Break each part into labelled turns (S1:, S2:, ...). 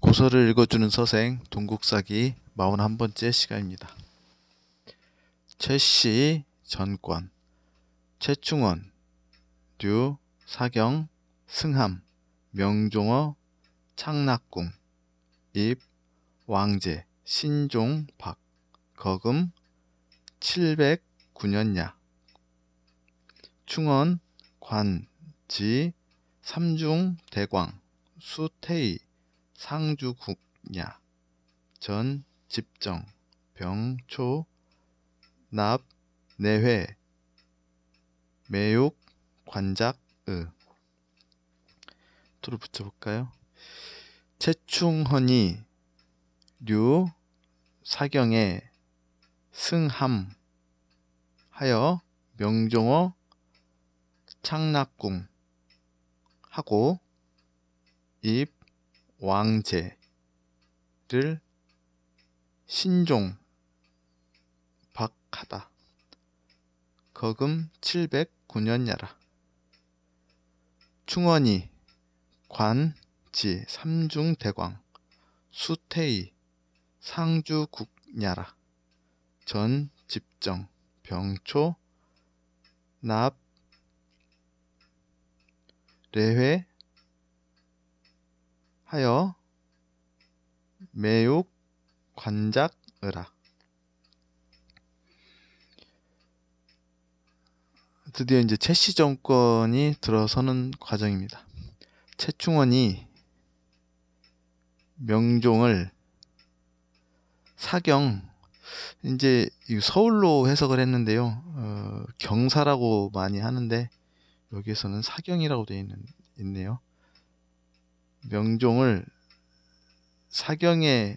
S1: 고서를 읽어주는 서생 동국사기 41번째 시간입니다. 최씨 전권 최충원 류 사경 승함 명종어 창락궁 입 왕제 신종 박 거금 709년야 충원 관지 삼중 대광 수태이 상주국냐전 집정 병초 납 내회 매욕 관작의 또를 붙여볼까요? 채충헌이 류 사경에 승함 하여 명종어 창락궁 하고 입 왕제를 신종 박하다. 거금 709년야라. 충원이 관지 삼중대광 수태이 상주국야라. 전 집정 병초 납 레회 하여 매욕 관작으라. 드디어 이제 채시 정권이 들어서는 과정입니다. 채충원이 명종을 사경 이제 서울로 해석을 했는데요. 어, 경사라고 많이 하는데 여기에서는 사경이라고 되어 있네요. 명종을 사경에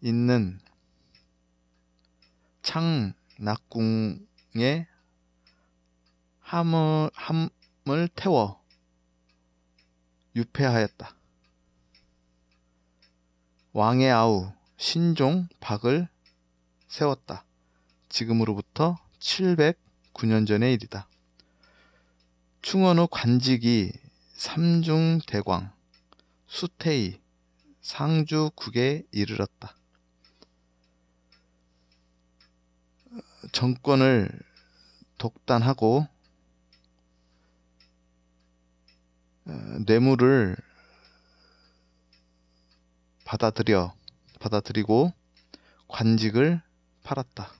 S1: 있는 창낙궁에 함을, 함을 태워 유폐하였다. 왕의 아우 신종 박을 세웠다. 지금으로부터 709년 전의 일이다. 충원후 관직이 삼중대광, 수태이, 상주국에 이르렀다. 정권을 독단하고 어, 뇌물을 받아들여 받아들이고 관직을 팔았다.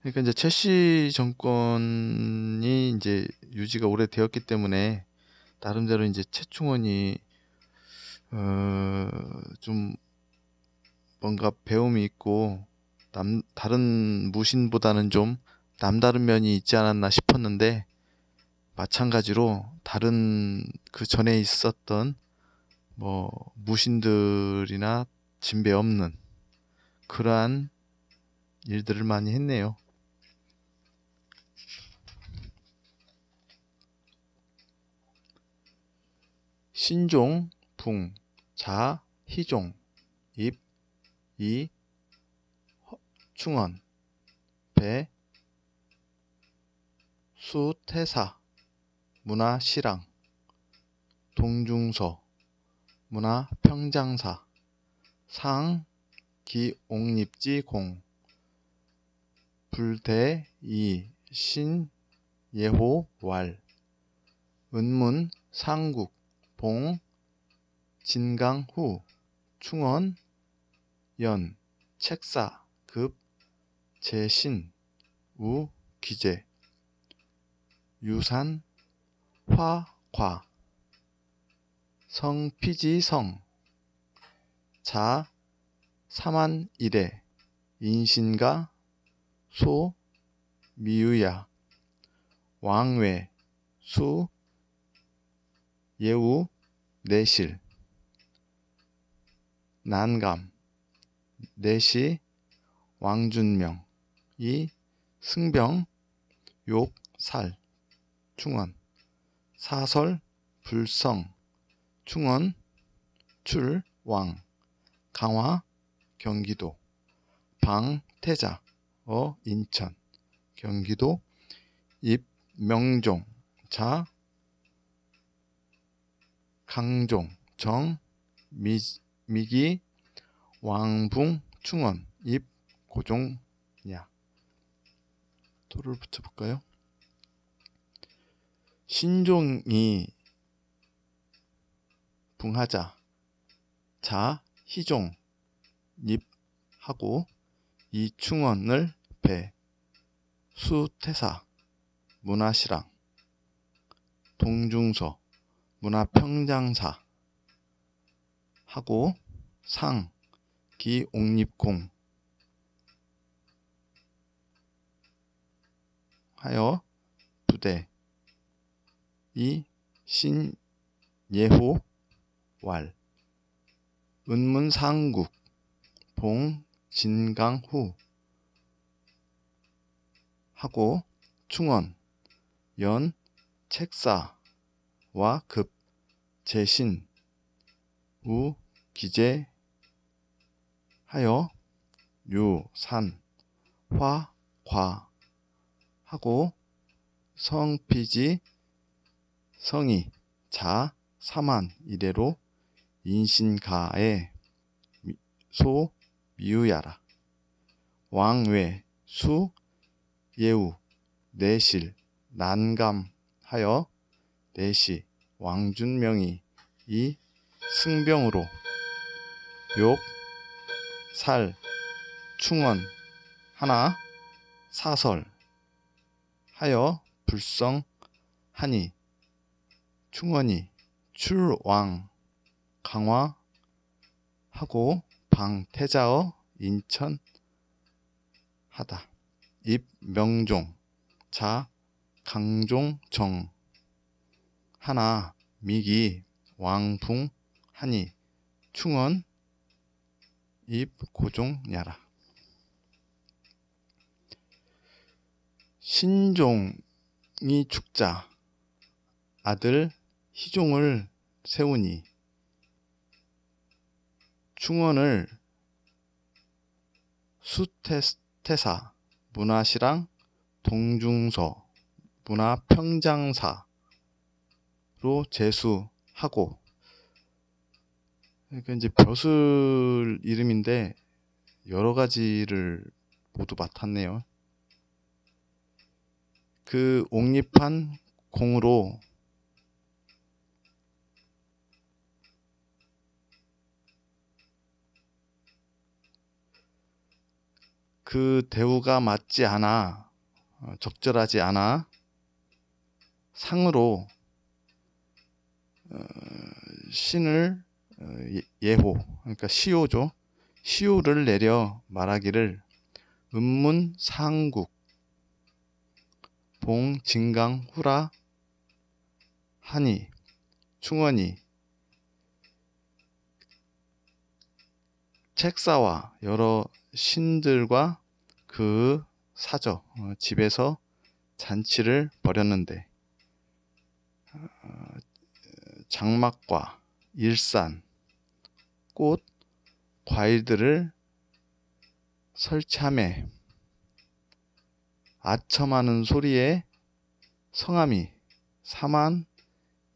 S1: 그러니까 이제 체시 정권이 이제 유지가 오래 되었기 때문에 나름대로 이제 최충원이 어, 좀 뭔가 배움이 있고 남 다른 무신보다는 좀 남다른 면이 있지 않았나 싶었는데 마찬가지로 다른 그 전에 있었던 뭐 무신들이나 진배 없는 그러한 일들을 많이 했네요. 신종, 붕, 자, 희종, 입, 이, 허, 충원, 배, 수, 태사, 문화, 실랑 동중서, 문화, 평장사, 상, 기, 옥립지, 공, 불대, 이, 신, 예호, 왈, 은문, 상국, 봉, 진강 후, 충원, 연, 책사, 급, 재신, 우, 기재, 유산, 화, 과, 성, 피지, 성, 자, 사만, 이래, 인신가, 소, 미유야, 왕외, 수, 예우, 내실 난감 내시 왕준명 이 승병 욕살 충원 사설 불성 충원 출왕 강화 경기도 방태자 어 인천 경기도 입명종 자 강종, 정, 미, 미기, 왕붕, 충원, 입, 고종, 야. 토를 붙여볼까요? 신종이 붕하자 자 희종 입하고 이충원을 배 수태사 문하시랑 동중서 문화평장사 하고 상, 기, 옥립공 하여 부대 이, 신, 예호, 왈 은문상국 봉, 진강후 하고 충원, 연, 책사와 급 재신 우 기재 하여 유산 화 과 하고 성피지 성이 자 사만 이래로 인신가에 소 미우야라 왕외 수 예우 내실 네, 난감하여 내시 네, 왕준명이 이 승병으로 욕, 살, 충원, 하나, 사설 하여 불성, 하니 충원이 출왕, 강화, 하고 방태자어 인천 하다 입 명종 자 강종 정 하나 미기, 왕풍, 한이, 충원, 입, 고종, 야라. 신종이 축자 아들 희종을 세우니 충원을 수태사 문화시랑 동중서 문화평장사 로 재수하고 그러니까 이제 벼슬 이름인데 여러 가지를 모두 맡았네요. 그 옥립한 공으로 그 대우가 맞지 않아 어, 적절하지 않아 상으로 신을 어, 예, 예호 그러니까 시호죠. 시호를 내려 말하기를 음문 상국 봉 진강 후라 하니 충원이 책사와 여러 신들과 그 사저 어, 집에서 잔치를 벌였는데 어, 장막과 일산, 꽃, 과일들을 설참해 아첨하는 소리에 성함이 사만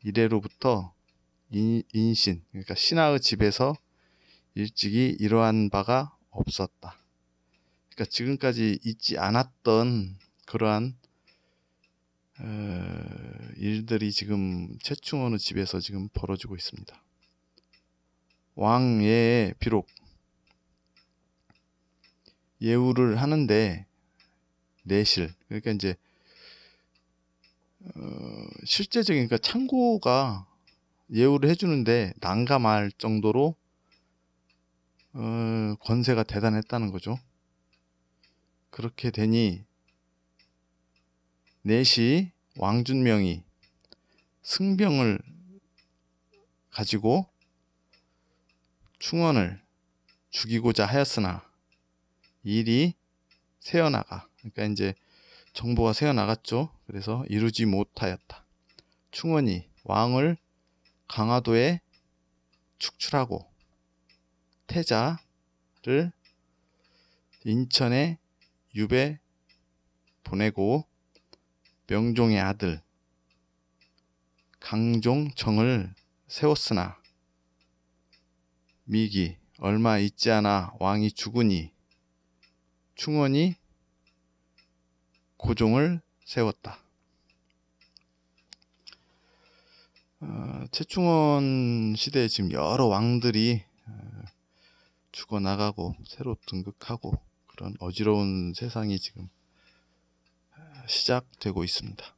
S1: 이래로부터 인신 그러니까 신하의 집에서 일찍이 이러한 바가 없었다. 그러니까 지금까지 있지 않았던 그러한 어, 일들이 지금 최충원의 집에서 지금 벌어지고 있습니다. 왕예 비록 예우를 하는데 내실 그러니까 이제 어, 실제적인 그러니까 창고가 예우를 해주는데 난감할 정도로 어, 권세가 대단했다는 거죠. 그렇게 되니 내시 왕준명이 승병을 가지고 충원을 죽이고자 하였으나 일이 새어나가 그러니까 이제 정보가 새어나갔죠. 그래서 이루지 못하였다. 충원이 왕을 강화도에 축출하고 태자를 인천에 유배 보내고 명종의 아들 강종청을 세웠으나 미기 얼마 있지 않아 왕이 죽으니 충원이 고종을 세웠다. 어, 최충원 시대에 지금 여러 왕들이 어, 죽어나가고 새로 등극하고 그런 어지러운 세상이 지금 시작되고 있습니다.